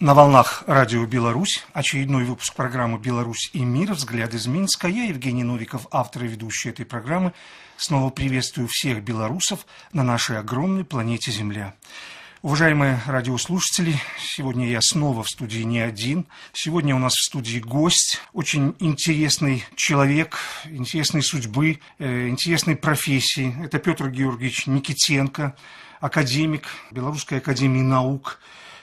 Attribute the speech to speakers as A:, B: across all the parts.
A: На волнах радио «Беларусь» очередной выпуск программы «Беларусь и мир. Взгляд из Минска». Я, Евгений Новиков, автор и ведущий этой программы, снова приветствую всех белорусов на нашей огромной планете Земля. Уважаемые радиослушатели, сегодня я снова в студии не один. Сегодня у нас в студии гость, очень интересный человек, интересной судьбы, э, интересной профессии. Это Петр Георгиевич Никитенко, академик Белорусской академии наук,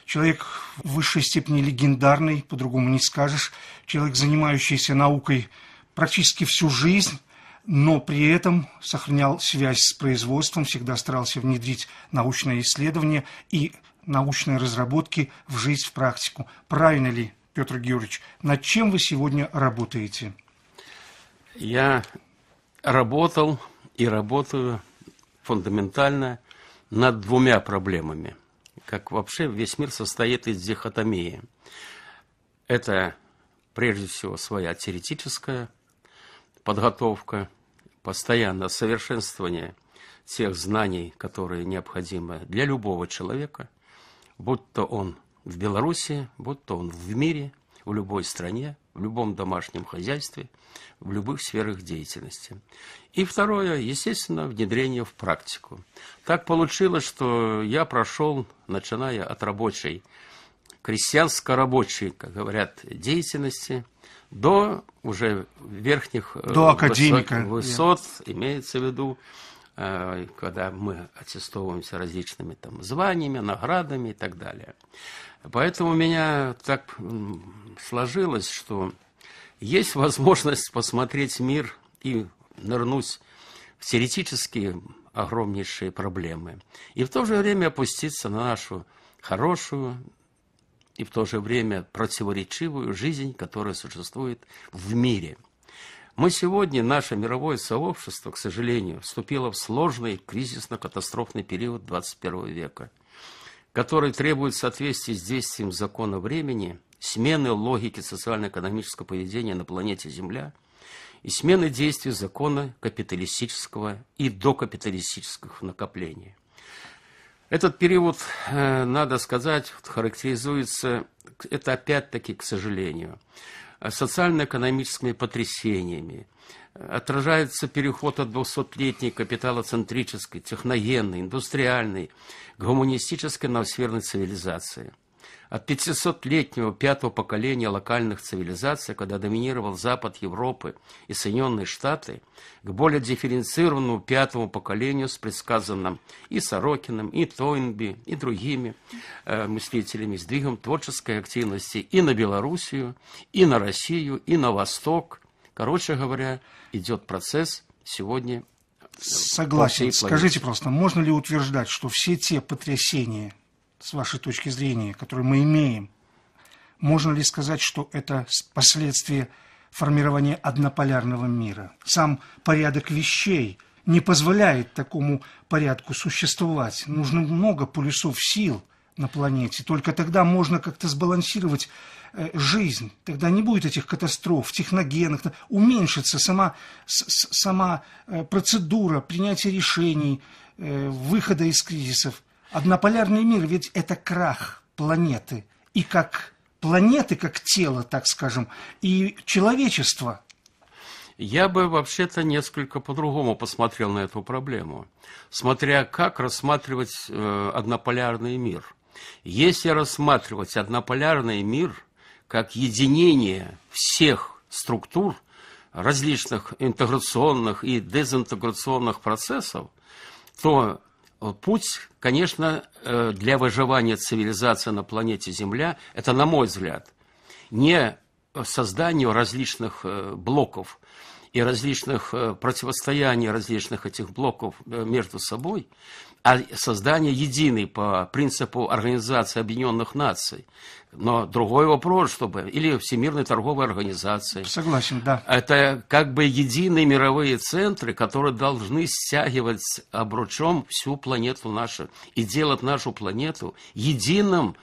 A: человек в высшей степени легендарный, по-другому не скажешь, человек, занимающийся наукой практически всю жизнь, но при этом сохранял связь с производством, всегда старался внедрить научное исследование и научные разработки в жизнь, в практику. Правильно ли, Петр Георгиевич, над чем вы сегодня работаете?
B: Я работал и работаю фундаментально над двумя проблемами – как вообще весь мир состоит из дихотомии. Это прежде всего своя теоретическая подготовка, постоянное совершенствование тех знаний, которые необходимы для любого человека, будь то он в Беларуси, будь то он в мире, в любой стране, в любом домашнем хозяйстве, в любых сферах деятельности. И второе, естественно, внедрение в практику. Так получилось, что я прошел, начиная от рабочей, крестьянско-рабочей, как говорят, деятельности, до уже верхних э, до академика. высот, Нет. имеется в виду Э, когда мы аттестовываемся различными там званиями, наградами и так далее. Поэтому у меня так сложилось, что есть возможность посмотреть мир и нырнуть в теоретические огромнейшие проблемы. И в то же время опуститься на нашу хорошую и в то же время противоречивую жизнь, которая существует в мире. Мы сегодня, наше мировое сообщество, к сожалению, вступило в сложный кризисно-катастрофный период 21 века, который требует соответствия с действием закона времени, смены логики социально-экономического поведения на планете Земля и смены действий закона капиталистического и докапиталистических накоплений. Этот период, э, надо сказать, характеризуется, это опять-таки, к сожалению, Э, социально-экономическими потрясениями. Отражается переход от 200-летней капиталоцентрической, техногенной, индустриальной, гуманистической ноосферной цивилизации – от 500-летнего пятого поколения локальных цивилизаций, когда доминировал Запад Европы и Соединенные Штаты, к более дифференцированному пятому поколению с предсказанным и Сорокиным, и Тойнби, и другими э, мыслителями, сдвигом творческой активности и на Белоруссию, и на Россию, и на Восток. Короче говоря, идет процесс сегодня э, Согласен. Скажите
A: просто, можно ли утверждать, что все те потрясения, с вашей точки зрения, которые мы имеем, можно ли сказать, что это последствия формирования однополярного мира? Сам порядок вещей не позволяет такому порядку существовать. Нужно много полюсов сил на планете. Только тогда можно как-то сбалансировать э, жизнь. Тогда не будет этих катастроф, техногенных. Уменьшится сама, сама э, процедура принятия решений, э, выхода из кризисов. Однополярный мир ведь это крах планеты. И как планеты, как тело, так скажем, и человечество.
B: Я бы вообще-то несколько по-другому посмотрел на эту проблему, смотря как рассматривать э, однополярный мир. Если рассматривать однополярный мир как единение всех структур, различных интеграционных и дезинтеграционных процессов, то Э, путь, конечно, э, для выживания цивилизации на планете Земля, это, на мой взгляд, не созданию различных э, блоков и различных противостояний различных этих блоков между собой, а создание единой по принципу Организации Объединенных Наций. Но другой вопрос, чтобы... Или Всемирной торговой организации. Согласен, да. Это как бы единые мировые центры, которые должны стягивать обручом всю планету нашу и делать нашу планету единым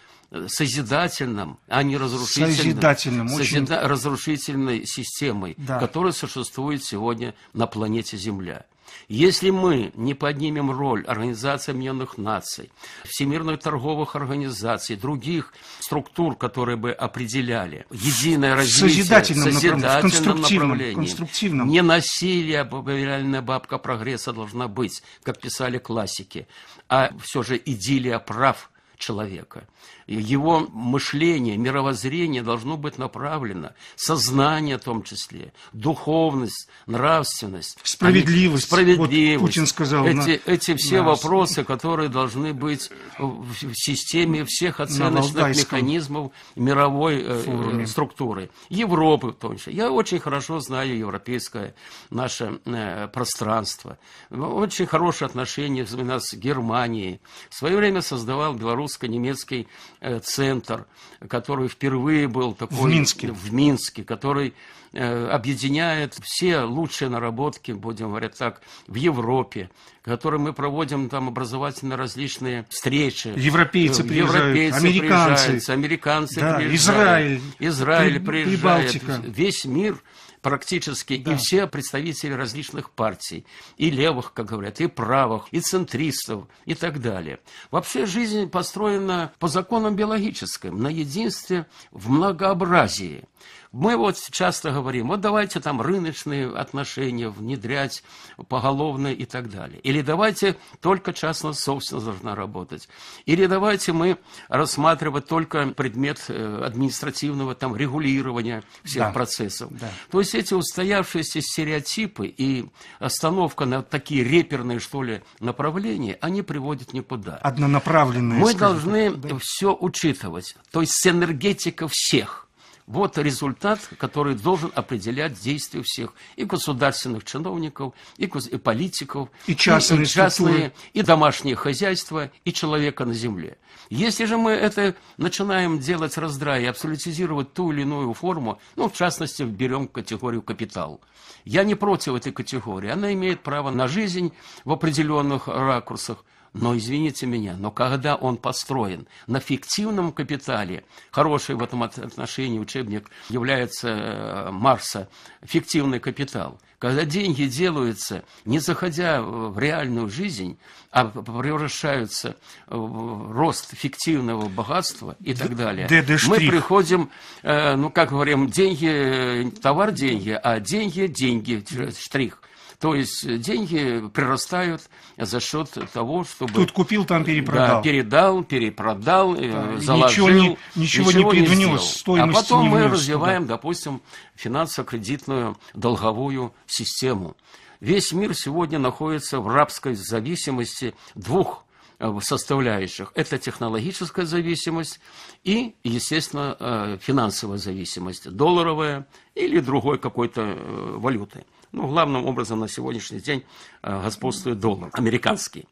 B: созидательным, а не разрушительным, созидательным, созида очень... разрушительной системой, да. которая существует сегодня на планете Земля. Если мы не поднимем роль Организации Объединенных Наций, Всемирных торговых организаций, других структур, которые бы определяли единое развитие, созидательном, созидательном конструктивном, направлении, конструктивном. не насилие, реальная а бабка прогресса должна быть, как писали классики, а все же идиллия прав – человека. Его мышление, мировоззрение должно быть направлено, сознание в том числе, духовность, нравственность. Справедливость. Они, справедливость. Вот Путин сказал. Эти, на... эти все на... вопросы, которые должны быть в системе всех оценочных механизмов мировой э, форуме. структуры. Европы в том числе. Я очень хорошо знаю европейское наше э, пространство. Очень хорошие отношения у нас с Германией. В свое время создавал белорус польско-немецкий э, центр, который впервые был такой... В Минске. В Минске, который э, объединяет все лучшие наработки, будем говорить так, в Европе, которые мы проводим там образовательно различные встречи. Европейцы э, приезжают, Европейцы американцы, американцы да, приезжают, Израиль, Израиль приезжает, Прибалтика. весь мир – практически, да. и все представители различных партий, и левых, как говорят, и правых, и центристов, и так далее. Вообще жизнь построена по законам биологическим, на единстве в многообразии. Мы вот часто говорим, вот давайте там рыночные отношения внедрять поголовные и так далее. Или давайте только частная собственность должна работать. Или давайте мы рассматривать только предмет э, административного там регулирования всех да. процессов. Да. То есть эти устоявшиеся стереотипы и остановка на такие реперные, что ли, направления, они приводят никуда. Однонаправленные. Мы скажем, должны да? все учитывать. То есть синергетика всех. Вот результат, который должен определять действия всех и государственных чиновников, и, и политиков, и частные, и, и, частные и домашнее хозяйство, и человека на земле. Если же мы это начинаем делать раздрай и абсолютизировать ту или иную форму, ну, в частности, берем категорию капитал. Я не против этой категории. Она имеет право на жизнь в определенных ракурсах. Но извините меня, но когда он построен на фиктивном капитале, хороший в этом отношении учебник является э, Марса, фиктивный капитал, когда деньги делаются, не заходя в реальную жизнь, а превращаются в рост фиктивного богатства и так далее, мы приходим, э, ну, как говорим, деньги, товар – деньги, а деньги – деньги, штрих – то есть э, деньги прирастают за счет того, чтобы... Тут купил, там перепродал. Да, передал, перепродал, да, э, заложил. Ничего не, ничего ничего не предвнес, не А потом не внес, мы развиваем, да. допустим, финансово-кредитную долговую систему. Весь мир сегодня находится в рабской зависимости двух э, составляющих. Это технологическая зависимость и, естественно, финансовая зависимость, долларовая или другой какой-то валюты. Ну, главным образом на сегодняшний день э, господствует доллар американский.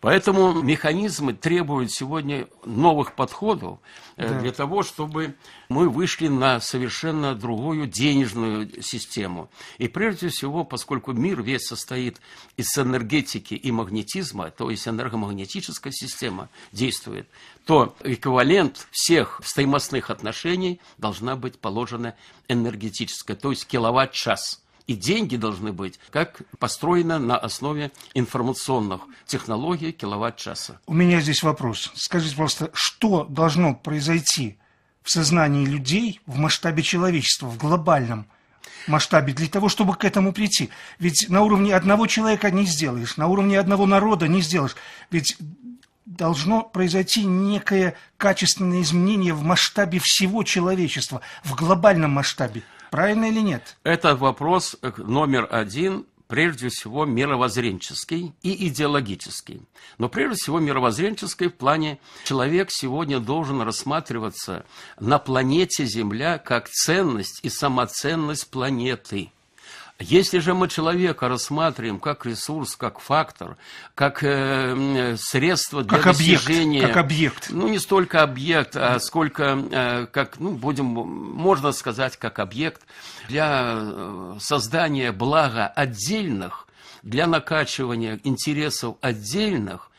B: Поэтому механизмы требуют сегодня новых подходов э, да. для того, чтобы мы вышли на совершенно другую денежную систему. И прежде всего, поскольку мир весь состоит из энергетики и магнетизма, то есть энергомагнетическая система действует, то эквивалент всех стоимостных отношений должна быть положена энергетическая, то есть киловатт-час – и деньги должны быть, как построено на основе информационных технологий киловатт-часа.
A: У меня здесь вопрос. Скажите, пожалуйста, что должно произойти в сознании людей в масштабе человечества, в глобальном масштабе, для того, чтобы к этому прийти. Ведь на уровне одного человека не сделаешь, на уровне одного народа не сделаешь. Ведь должно произойти некое качественное изменение в масштабе всего человечества, в глобальном масштабе. Правильно или нет?
B: Это вопрос э, номер один, прежде всего мировоззренческий и идеологический. Но прежде всего мировоззренческий в плане человек сегодня должен рассматриваться на планете Земля как ценность и самоценность планеты – если же мы человека рассматриваем как ресурс, как фактор, как э, средство для как достижения... Объект, как объект. Ну, не столько объект, а сколько, э, как, ну, будем, можно сказать, как объект для э, создания блага отдельных, для накачивания интересов отдельных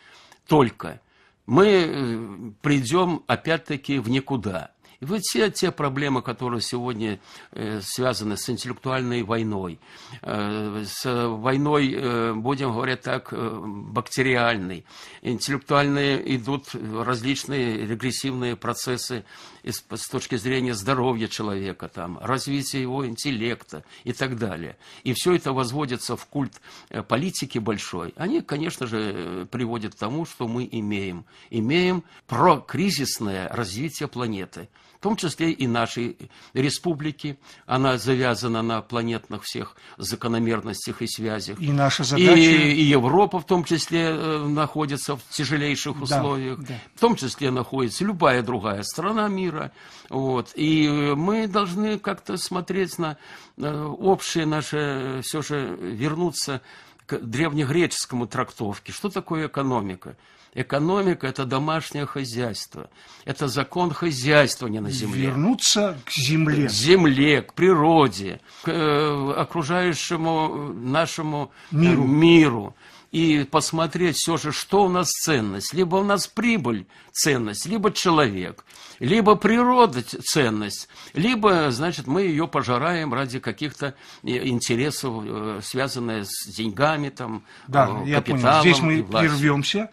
B: только, мы э, придем опять-таки в никуда – и вот все те проблемы, которые сегодня э, связаны с интеллектуальной войной, э, с войной, э, будем говорить так, бактериальной, интеллектуальные идут различные регрессивные процессы с точки зрения здоровья человека, там, развития его интеллекта и так далее. И все это возводится в культ политики большой. Они, конечно же, приводят к тому, что мы имеем. Имеем прокризисное развитие планеты – в том числе и нашей республики. Она завязана на планетных всех закономерностях и связях. И наша задача... И, и Европа в том числе э, находится в тяжелейших условиях. Да, да. В том числе находится любая другая страна мира. Вот. И мы должны как-то смотреть на э, общее наше, все же вернуться к древнегреческому трактовке. Что такое экономика? Экономика – это домашнее хозяйство. Это закон хозяйствования а на земле.
A: Вернуться к земле. К земле,
B: к природе, к э, окружающему нашему э, миру. Э, миру и посмотреть все же, что у нас ценность. Либо у нас прибыль ценность, либо человек, либо природа ценность, либо, значит, мы ее пожираем ради каких-то э, интересов, э, связанных с деньгами, там,
A: да, капиталом. Я понял. Здесь мы прервемся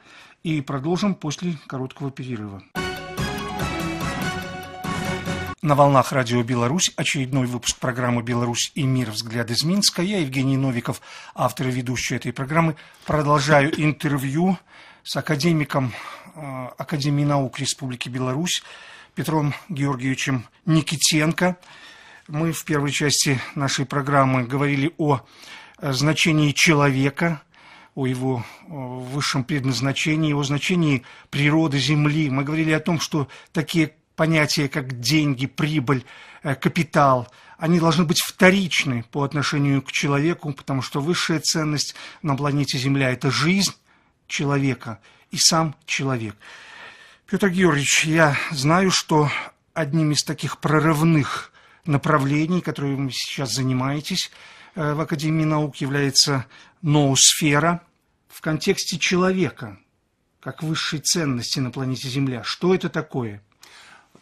A: и продолжим после короткого перерыва. На волнах радио «Беларусь» очередной выпуск программы «Беларусь и мир. Взгляд из Минска». Я, Евгений Новиков, автор и ведущий этой программы, продолжаю интервью с академиком э, Академии наук Республики Беларусь Петром Георгиевичем Никитенко. Мы в первой части нашей программы говорили о э, значении человека о его высшем предназначении, о значении природы, земли. Мы говорили о том, что такие понятия, как деньги, прибыль, э, капитал, они должны быть вторичны по отношению к человеку, потому что высшая ценность на планете Земля – это жизнь человека и сам человек. Петр Георгиевич, я знаю, что одним из таких прорывных направлений, которые вы сейчас занимаетесь, Э, в Академии наук является ноосфера в контексте человека, как высшей ценности на планете Земля. Что это такое?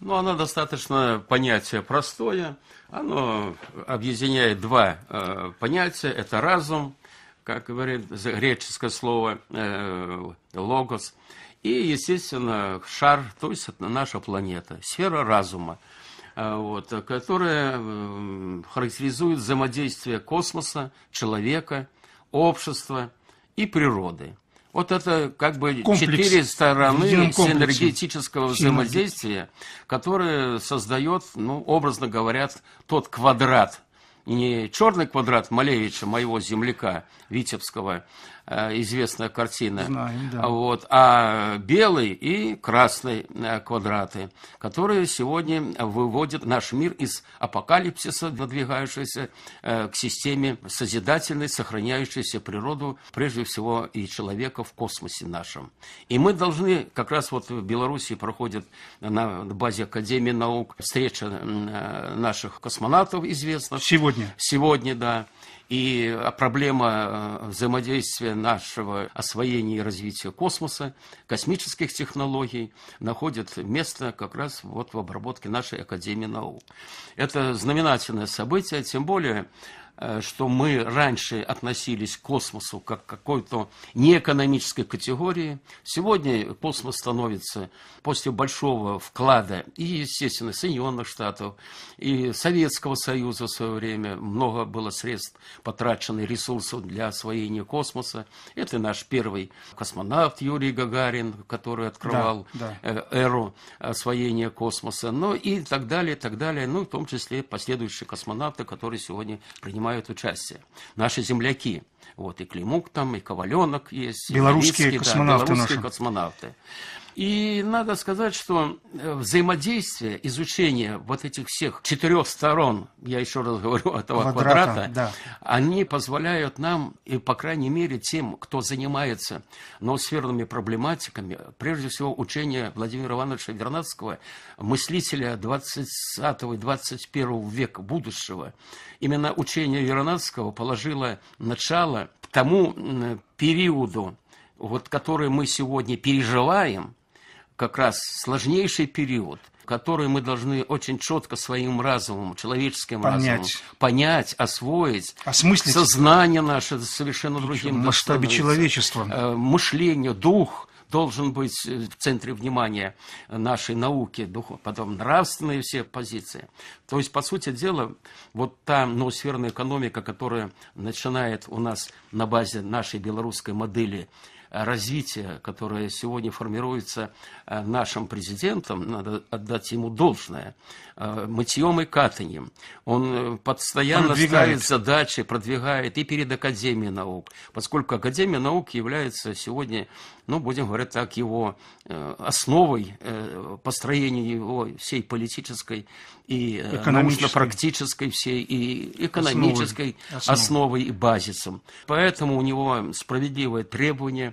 B: Ну, оно достаточно понятие простое. Оно объединяет два э, понятия. Это разум, как говорит греческое слово э, «логос», и, естественно, шар, то есть наша планета, сфера разума. Э, вот, которая эм, характеризует взаимодействие космоса, человека, общества и природы. Вот это как бы комплекс, четыре стороны синергетического взаимодействия, которое создает, ну, образно говоря, тот квадрат – не черный квадрат Малевича, моего земляка Витебского, э, известная картина, Знаем, да. вот, а белый и красный э, квадраты, которые сегодня выводят наш мир из апокалипсиса, надвигающегося э, к системе созидательной, сохраняющейся природу, прежде всего и человека в космосе нашем. И мы должны, как раз вот в Беларуси проходит на базе Академии наук встреча наших космонавтов известных. Сегодня Сегодня? Сегодня, да. И а, проблема э, взаимодействия нашего освоения и развития космоса, космических технологий находит место как раз вот в обработке нашей Академии наук. Это знаменательное событие, тем более Э, что мы раньше относились к космосу как к какой-то неэкономической категории. Сегодня космос становится после большого вклада и, естественно, Соединенных Штатов, и Советского Союза в свое время. Много было средств потрачено, ресурсов для освоения космоса. Это наш первый космонавт Юрий Гагарин, который открывал да, да. Э, эру освоения космоса. Ну и так далее, так далее. Ну, в том числе последующие космонавты, которые сегодня принимают принимают участие, наши земляки – вот, и Климук там, и Коваленок есть. Белорусские и космонавты. Да, белорусские наши. космонавты. И надо сказать, что э, взаимодействие, изучение вот этих всех четырех сторон, я еще раз говорю, этого квадрата, квадрата да. они позволяют нам, и по крайней мере тем, кто занимается ноосферными проблематиками, прежде всего учение Владимира Ивановича Вернадского, мыслителя 20 и 21 века будущего, именно учение Вернадского положило начало дело к тому периоду, вот который мы сегодня переживаем, как раз сложнейший период, который мы должны очень четко своим разумом, человеческим понять. разумом понять, освоить, осмыслить. Сознание наше совершенно другим. масштабе человечества. Э, мышление, дух – должен быть э, в центре внимания нашей науки, духов, потом нравственные все позиции. То есть, по сути дела, вот та ноосферная экономика, которая начинает у нас на базе нашей белорусской модели – развития, которое сегодня формируется э, нашим президентом, надо отдать ему должное, э, мытьем и катаньем. Он э, постоянно продвигает. ставит задачи, продвигает и перед Академией наук, поскольку Академия наук является сегодня, ну, будем говорить так, его основой построения его всей политической и научно-практической всей, и экономической основой, основой и базисом. Поэтому у него справедливое требование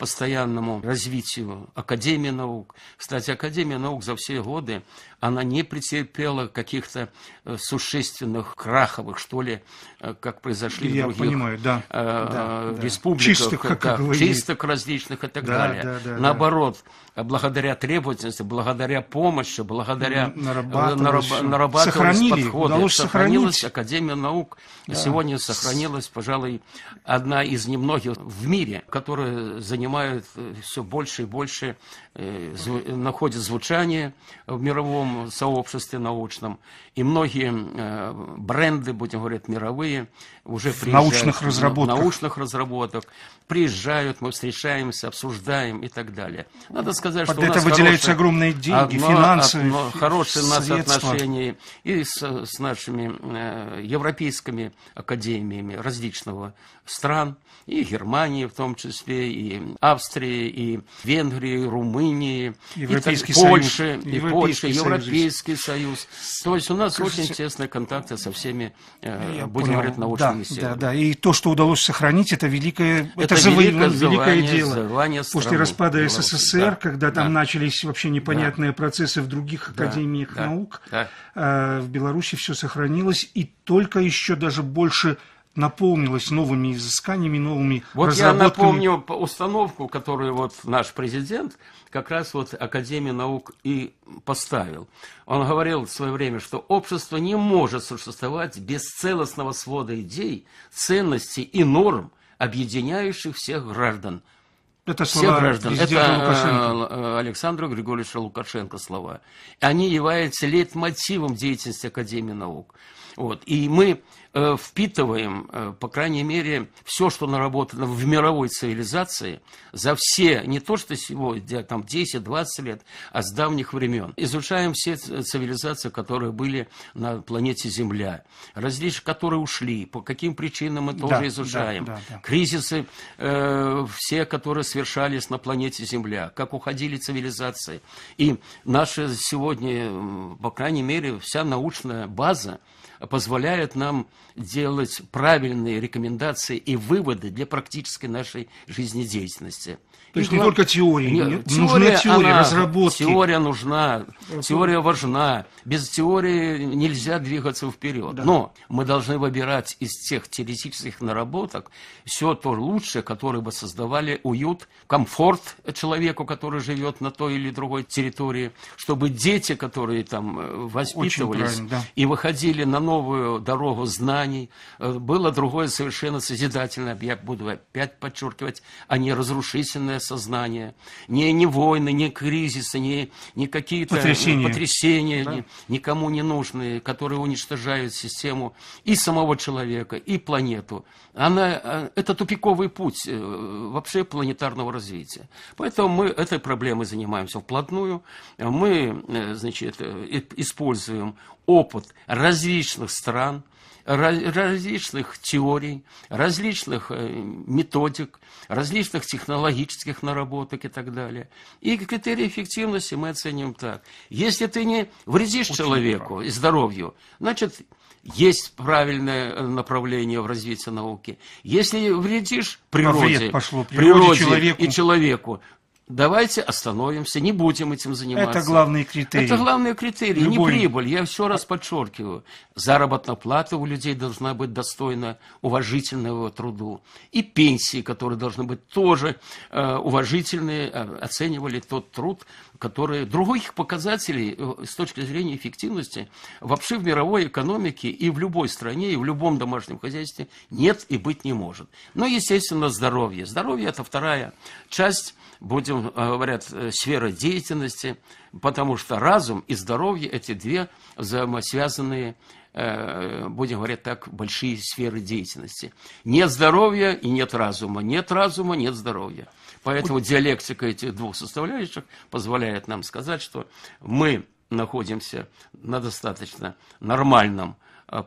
B: постоянному развитию Академии наук. Кстати, Академия наук за все годы, она не претерпела каких-то э, существенных краховых, что ли, э, как произошли Я в других понимаю, да, э, да, республиках, чистых, как да, вы... чисток различных и так да, далее. Да, да, Наоборот, да. благодаря требовательности, благодаря помощи, благодаря нарабатывающим, подходам, сохранилась Академия наук. Да. Сегодня сохранилась, пожалуй, одна из немногих в мире, которая занимается понимают э, все больше и больше, э, находят звучание в мировом сообществе научном. И многие э, бренды, будем говорить, мировые, уже приезжают. Научных разработок. Научных разработок. Приезжают, мы встречаемся, обсуждаем и так далее. Надо сказать, Под что это у нас выделяются хорошие, огромные деньги, одно, финансы, одно, хорошие у нас отношения и с, с нашими э, европейскими академиями различного стран, и Германии в том числе, и Австрии, и Венгрии, и Румынии, Европейский и Польши, и Европейский, Польши, Европейский Союз. То есть у нас Слушайте, очень тесные контакты со всеми, э, будем понял. говорить, научными да, силами. Да,
A: да, и то, что удалось сохранить, это великое, это, это великое, великое дело. После распада Беларуси, СССР, да, когда там да. начались вообще непонятные да. процессы в других академиях да, наук, да. Э, в Беларуси все сохранилось, и только еще даже больше наполнилось новыми изысканиями, новыми вот разработками. Вот
B: я напомню установку, которую вот наш президент как раз вот Академии наук и поставил. Он говорил в свое время, что общество не может существовать без целостного свода идей, ценностей и норм, объединяющих всех граждан – это все слова граждан. Это Лукашенко. Э, Александра Григорьевича Лукашенко слова. Они являются лейтмотивом деятельности Академии наук. Вот. И мы э, впитываем, э, по крайней мере, все, что наработано в мировой цивилизации за все, не то что сегодня, а там 10-20 лет, а с давних времен. Изучаем все цивилизации, которые были на планете Земля, различия, которые ушли, по каким причинам мы тоже да, изучаем. Да, да, да. Кризисы, э, все, которые свершались на планете Земля, как уходили цивилизации. И наша сегодня, по крайней мере, вся научная база, позволяют нам делать правильные рекомендации и выводы для практической нашей жизнедеятельности.
A: То есть и не только теории, не, Теория, нужна теория она, разработки. Теория
B: нужна, Это... теория важна. Без теории нельзя двигаться вперед. Да. Но мы должны выбирать из тех теоретических наработок все то лучшее, которое бы создавали уют, комфорт человеку, который живет на той или другой территории, чтобы дети, которые там э, воспитывались да. и выходили на новые новую дорогу знаний. Э, было другое совершенно созидательное, я буду опять подчеркивать, а не разрушительное сознание. Не, не войны, не кризисы, не, не какие-то э, потрясения, потрясения да? не, никому не нужные, которые уничтожают систему и самого человека, и планету. Она, э, это тупиковый путь вообще планетарного развития. Поэтому мы этой проблемой занимаемся вплотную. Мы значит, используем опыт различных различных стран, различных теорий, различных э, методик, различных технологических наработок и так далее. И критерии эффективности мы оценим так. Если ты не вредишь Очень человеку и здоровью, значит, есть правильное э, направление в развитии науки. Если вредишь природе, природе, природе человеку. и человеку, давайте остановимся, не будем этим заниматься. Это главные критерии. Это главные критерии, Любой... не прибыль. Я еще раз подчеркиваю, заработная плата у людей должна быть достойна уважительного труду. И пенсии, которые должны быть тоже э, уважительные, э, оценивали тот труд, которые других показателей э, с точки зрения эффективности вообще в мировой экономике и в любой стране, и в любом домашнем хозяйстве нет и быть не может. Но, естественно, здоровье. Здоровье – это вторая часть, будем Э, говорят э, сфера деятельности, потому что разум и здоровье – эти две взаимосвязанные, э, будем говорить так, большие сферы деятельности. Нет здоровья и нет разума, нет разума – нет здоровья. Поэтому диалектика этих двух составляющих позволяет нам сказать, что мы находимся на достаточно нормальном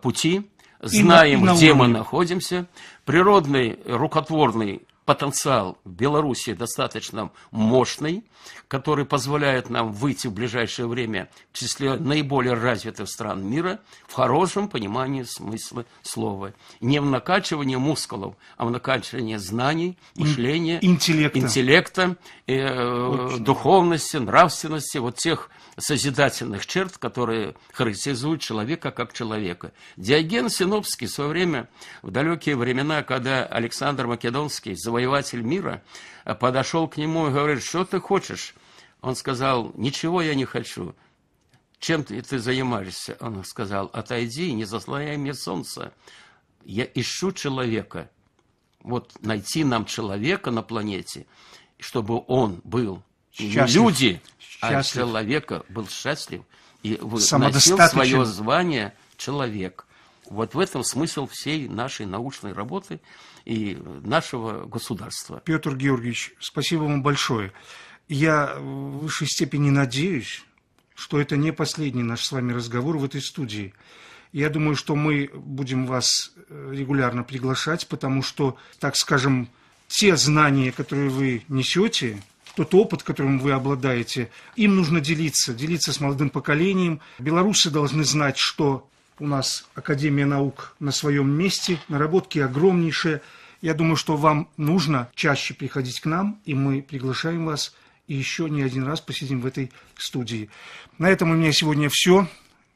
B: пути, знаем, на, и на где мы находимся. Природный рукотворный потенциал в Беларуси достаточно мощный, который позволяет нам выйти в ближайшее время в числе наиболее развитых стран мира в хорошем понимании смысла слова. Не в накачивании мускулов, а в накачивании знаний, мышления, интеллекта, интеллекта э, духовности, нравственности, вот тех созидательных черт, которые характеризуют человека как человека. Диоген Синопский в свое время, в далекие времена, когда Александр Македонский завоеватель мира, э, подошел к нему и говорит, что ты хочешь? Он сказал, ничего я не хочу. Чем ты, ты занимаешься? Он сказал, отойди, не заслоняй мне солнце. Я ищу человека. Вот найти нам человека на планете, чтобы он был счастлив. не люди, а счастлив. а человека был счастлив и носил свое звание человек – вот в этом смысл всей нашей научной работы и нашего государства.
A: Петр Георгиевич, спасибо вам большое. Я в высшей степени надеюсь, что это не последний наш с вами разговор в этой студии. Я думаю, что мы будем вас э, регулярно приглашать, потому что, так скажем, те знания, которые вы несете, тот опыт, которым вы обладаете, им нужно делиться, делиться с молодым поколением. Белорусы должны знать, что у нас Академия наук на своем месте, наработки огромнейшие. Я думаю, что вам нужно чаще приходить к нам, и мы приглашаем вас и еще не один раз посидим в этой студии. На этом у меня сегодня все.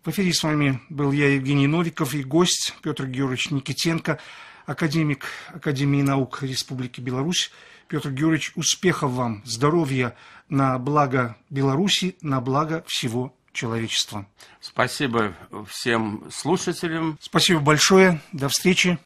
A: В эфире с вами был я, Евгений Новиков, и гость Петр Георгиевич Никитенко, академик Академии наук Республики Беларусь. Петр Георгиевич, успехов вам, здоровья на благо Беларуси, на благо всего человечества.
B: Спасибо всем слушателям.
A: Спасибо большое. До встречи.